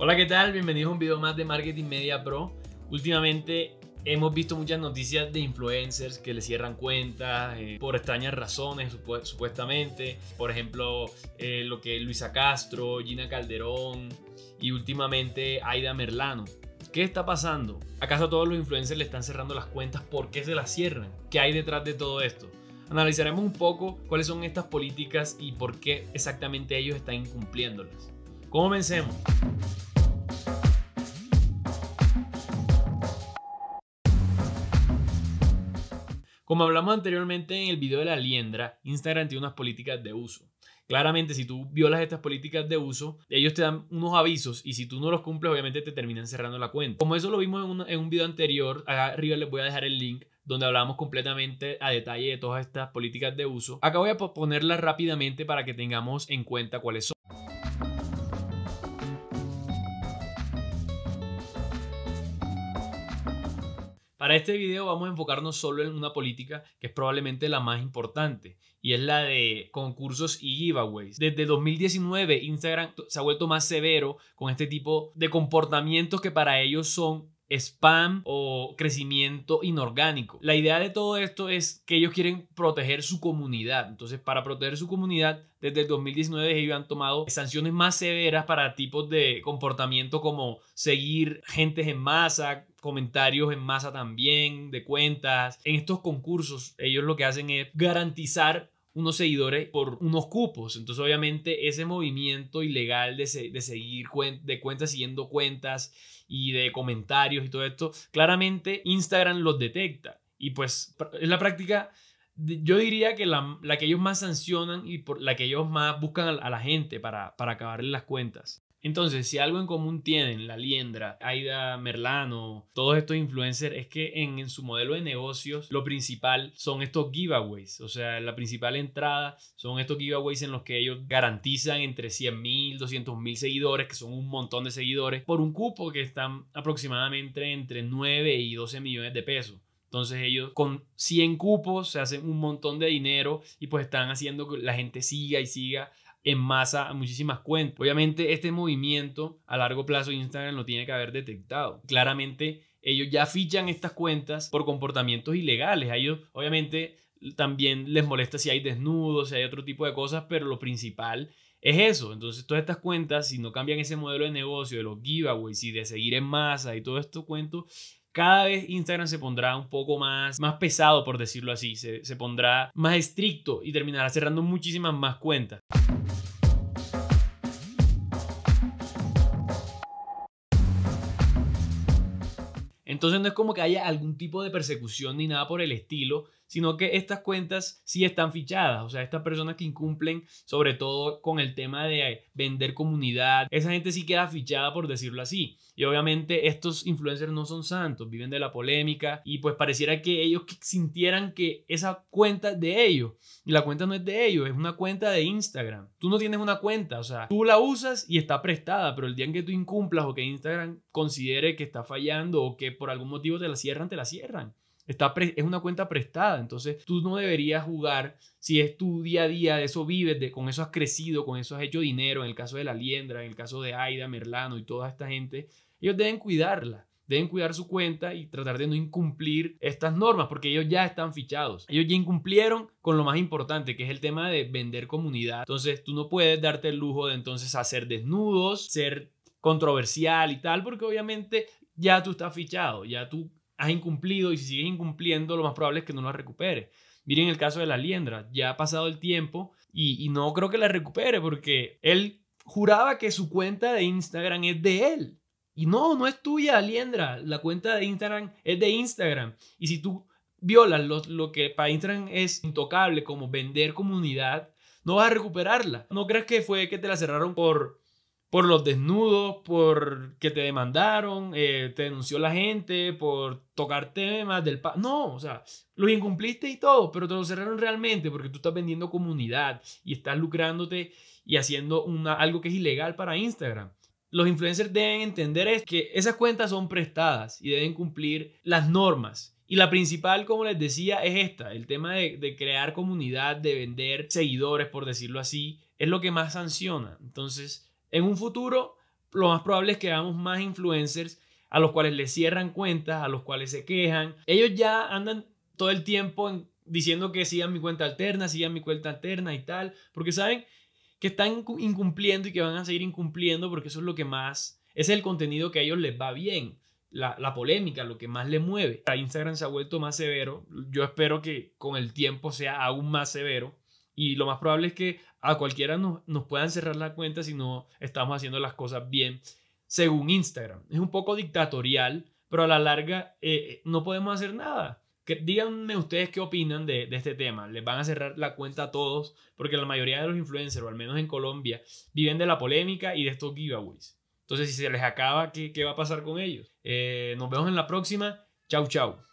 Hola, ¿qué tal? Bienvenidos a un video más de Marketing Media Pro. Últimamente hemos visto muchas noticias de influencers que le cierran cuentas eh, por extrañas razones, supuestamente. Por ejemplo, eh, lo que es Luisa Castro, Gina Calderón y últimamente Aida Merlano. ¿Qué está pasando? ¿Acaso a todos los influencers le están cerrando las cuentas? ¿Por qué se las cierran? ¿Qué hay detrás de todo esto? Analizaremos un poco cuáles son estas políticas y por qué exactamente ellos están incumpliéndolas. Comencemos. Como hablamos anteriormente en el video de la liendra, Instagram tiene unas políticas de uso. Claramente, si tú violas estas políticas de uso, ellos te dan unos avisos y si tú no los cumples, obviamente te terminan cerrando la cuenta. Como eso lo vimos en un, en un video anterior, acá arriba les voy a dejar el link donde hablamos completamente a detalle de todas estas políticas de uso. Acá voy a ponerlas rápidamente para que tengamos en cuenta cuáles son. Para este video vamos a enfocarnos solo en una política que es probablemente la más importante y es la de concursos y giveaways. Desde 2019 Instagram se ha vuelto más severo con este tipo de comportamientos que para ellos son spam o crecimiento inorgánico. La idea de todo esto es que ellos quieren proteger su comunidad. Entonces, para proteger su comunidad, desde el 2019 ellos han tomado sanciones más severas para tipos de comportamiento como seguir gentes en masa, comentarios en masa también, de cuentas. En estos concursos, ellos lo que hacen es garantizar unos seguidores por unos cupos. Entonces, obviamente, ese movimiento ilegal de, seguir de cuentas siguiendo cuentas y de comentarios y todo esto, claramente Instagram los detecta. Y pues en la práctica, yo diría que la, que ellos más sancionan y por la que ellos más buscan a, la gente para, para acabarle las cuentas. Entonces, si algo en común tienen la Liendra, Aida Merlano, todos estos influencers, es que en, su modelo de negocios lo principal son estos giveaways. O sea, la principal entrada son estos giveaways en los que ellos garantizan entre 100 mil, 200 mil seguidores, que son un montón de seguidores, por un cupo que están aproximadamente entre 9 y 12 millones de pesos. Entonces ellos con 100 cupos se hacen un montón de dinero y pues están haciendo que la gente siga y siga en masa a muchísimas cuentas. Obviamente este movimiento a largo plazo Instagram lo tiene que haber detectado. Claramente ellos ya fichan estas cuentas por comportamientos ilegales. A ellos obviamente también les molesta si hay desnudos, si hay otro tipo de cosas, pero lo principal es eso. Entonces, todas estas cuentas, si no cambian ese modelo de negocio, de los giveaways y de seguir en masa y todo esto cuento, cada vez Instagram se pondrá un poco más, más pesado, por decirlo así, se, se pondrá más estricto y terminará cerrando muchísimas más cuentas. Entonces no es como que haya algún tipo de persecución ni nada por el estilo, sino que estas cuentas sí están fichadas, o sea, estas personas que incumplen sobre todo con el tema de vender comunidad, esa gente sí queda fichada por decirlo así. Y obviamente estos influencers no son santos, viven de la polémica y pues pareciera que ellos sintieran que esa cuenta es de ellos. Y la cuenta no es de ellos, es una cuenta de Instagram. Tú no tienes una cuenta, o sea, tú la usas y está prestada, pero el día en que tú incumplas o que Instagram considere que está fallando o que por algún motivo te la cierran, te la cierran es una cuenta prestada, entonces tú no deberías jugar si es tu día a día, de eso vives, de, con eso has crecido, con eso has hecho dinero, en el caso de la Liendra, en el caso de Aida, Merlano y toda esta gente, ellos deben cuidarla deben cuidar su cuenta y tratar de no incumplir estas normas, porque ellos ya están fichados. Ellos ya incumplieron con lo más importante, que es el tema de vender comunidad. Entonces, tú no puedes darte el lujo de entonces hacer desnudos, ser controversial y tal, porque obviamente ya tú estás fichado, ya tú has incumplido y si sigues incumpliendo, lo más probable es que no la recupere. Miren el caso de la liendra, ya ha pasado el tiempo y, no creo que la recupere porque él juraba que su cuenta de Instagram es de él. Y no, no es tuya, Liendra. La cuenta de Instagram es de Instagram. Y si tú violas lo, lo, que para Instagram es intocable, como vender comunidad, no vas a recuperarla. ¿No crees que fue que te la cerraron por por los desnudos, por que te demandaron, eh, te denunció la gente, por tocar temas del... Pa no, o sea, los incumpliste y todo, pero te lo cerraron realmente porque tú estás vendiendo comunidad y estás lucrándote y haciendo una, algo que es ilegal para Instagram. Los influencers deben entender es que esas cuentas son prestadas y deben cumplir las normas. Y la principal, como les decía, es esta, el tema de, de crear comunidad, de vender seguidores, por decirlo así, es lo que más sanciona. Entonces, en un futuro, lo más probable es que veamos más influencers a los cuales les cierran cuentas, a los cuales se quejan. Ellos ya andan todo el tiempo diciendo que sigan mi cuenta alterna, sigan mi cuenta alterna y tal, porque saben que están incumpliendo y que van a seguir incumpliendo porque eso es lo que más, es el contenido que a ellos les va bien, la, polémica, lo que más le mueve. Instagram se ha vuelto más severo, yo espero que con el tiempo sea aún más severo y lo más probable es que a cualquiera nos, nos puedan cerrar la cuenta si no estamos haciendo las cosas bien, según Instagram. Es un poco dictatorial, pero a la larga eh, no podemos hacer nada. Que, díganme ustedes qué opinan de, este tema. Les van a cerrar la cuenta a todos, porque la mayoría de los influencers, o al menos en Colombia, viven de la polémica y de estos giveaways. Entonces, si se les acaba, ¿qué, va a pasar con ellos? Eh, nos vemos en la próxima. Chau, chau.